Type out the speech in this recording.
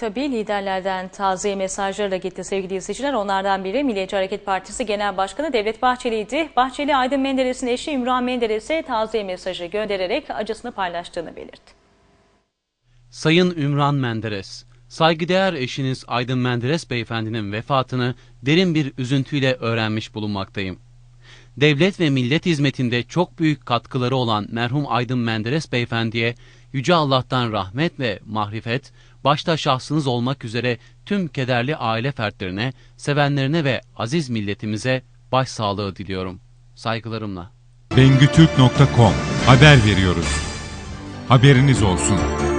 Tabii liderlerden taziye mesajları da gitti sevgili izleyiciler. Onlardan biri Milliyetçi Hareket Partisi Genel Başkanı Devlet Bahçeli'ydi. Bahçeli Aydın Menderes'in eşi İmran Menderes'e taziye mesajı göndererek acısını paylaştığını belirtti. Sayın Ümran Menderes, saygıdeğer eşiniz Aydın Menderes beyefendinin vefatını derin bir üzüntüyle öğrenmiş bulunmaktayım. Devlet ve millet hizmetinde çok büyük katkıları olan merhum Aydın Menderes beyefendiye Yüce Allah'tan rahmet ve mahrifet, başta şahsınız olmak üzere tüm kederli aile fertlerine, sevenlerine ve aziz milletimize başsağlığı diliyorum. Saygılarımla. Bengütürk.com Haber veriyoruz. Haberiniz olsun.